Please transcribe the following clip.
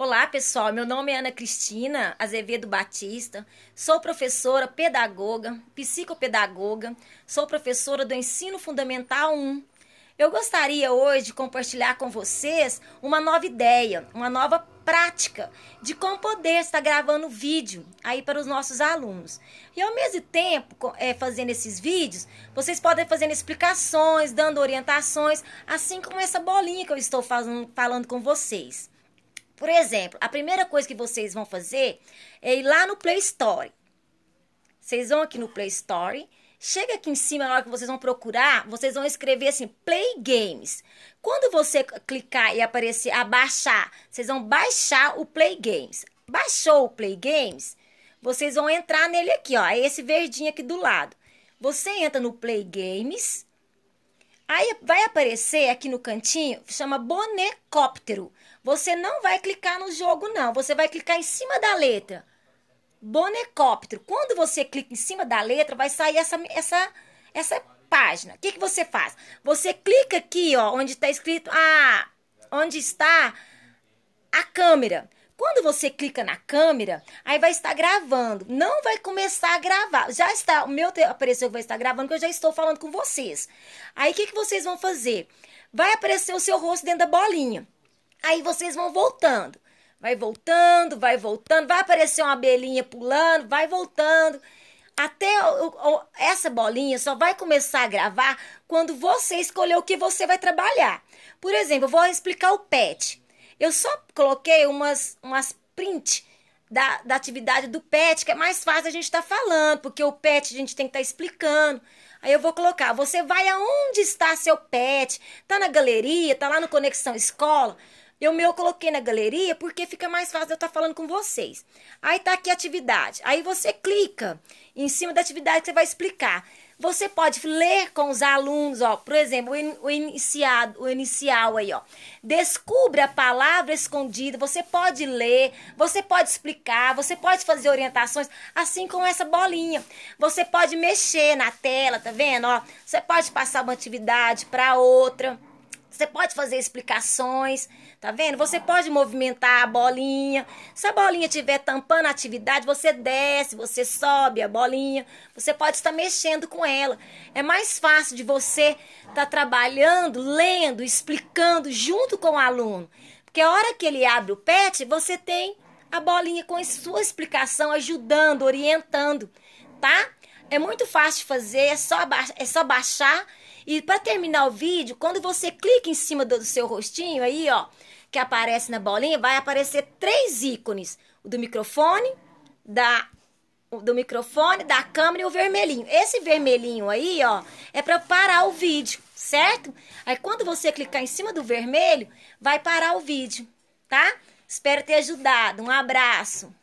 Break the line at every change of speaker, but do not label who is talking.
Olá, pessoal. Meu nome é Ana Cristina Azevedo Batista. Sou professora, pedagoga, psicopedagoga. Sou professora do Ensino Fundamental 1. Eu gostaria hoje de compartilhar com vocês uma nova ideia, uma nova prática de como poder estar gravando vídeo aí para os nossos alunos. E ao mesmo tempo, é, fazendo esses vídeos, vocês podem fazer explicações, dando orientações, assim como essa bolinha que eu estou falando com vocês. Por exemplo, a primeira coisa que vocês vão fazer é ir lá no Play Store. Vocês vão aqui no Play Store Chega aqui em cima, na hora que vocês vão procurar, vocês vão escrever assim, Play Games. Quando você clicar e aparecer abaixar, vocês vão baixar o Play Games. Baixou o Play Games, vocês vão entrar nele aqui, ó, é esse verdinho aqui do lado. Você entra no Play Games, Aí vai aparecer aqui no cantinho, chama bonecóptero. Você não vai clicar no jogo, não. Você vai clicar em cima da letra. Bonecóptero. Quando você clica em cima da letra, vai sair essa, essa, essa página. O que, que você faz? Você clica aqui, ó, onde está escrito a. Ah, onde está a câmera. Quando você clica na câmera, aí vai estar gravando. Não vai começar a gravar. Já está, o meu apareceu que vai estar gravando, que eu já estou falando com vocês. Aí o que, que vocês vão fazer? Vai aparecer o seu rosto dentro da bolinha. Aí vocês vão voltando. Vai voltando, vai voltando, vai aparecer uma abelhinha pulando, vai voltando. Até o, o, essa bolinha só vai começar a gravar quando você escolher o que você vai trabalhar. Por exemplo, eu vou explicar o pet. Eu só coloquei umas, umas print da, da atividade do PET, que é mais fácil a gente estar tá falando, porque o PET a gente tem que estar tá explicando. Aí eu vou colocar, você vai aonde está seu PET? Tá na galeria, tá lá no Conexão Escola? E o meu eu coloquei na galeria porque fica mais fácil eu estar tá falando com vocês. Aí tá aqui a atividade. Aí você clica em cima da atividade que você vai explicar. Você pode ler com os alunos, ó, por exemplo, o, iniciado, o inicial aí, ó. Descubra a palavra escondida, você pode ler, você pode explicar, você pode fazer orientações, assim com essa bolinha. Você pode mexer na tela, tá vendo, ó? Você pode passar uma atividade para outra. Você pode fazer explicações, tá vendo? Você pode movimentar a bolinha. Se a bolinha estiver tampando a atividade, você desce, você sobe a bolinha. Você pode estar mexendo com ela. É mais fácil de você estar tá trabalhando, lendo, explicando junto com o aluno. Porque a hora que ele abre o PET, você tem a bolinha com a sua explicação ajudando, orientando, tá? É muito fácil de fazer, é só, é só baixar e para terminar o vídeo, quando você clica em cima do seu rostinho aí, ó, que aparece na bolinha, vai aparecer três ícones: o do microfone, da do microfone, da câmera e o vermelhinho. Esse vermelhinho aí, ó, é para parar o vídeo, certo? Aí quando você clicar em cima do vermelho, vai parar o vídeo, tá? Espero ter ajudado. Um abraço.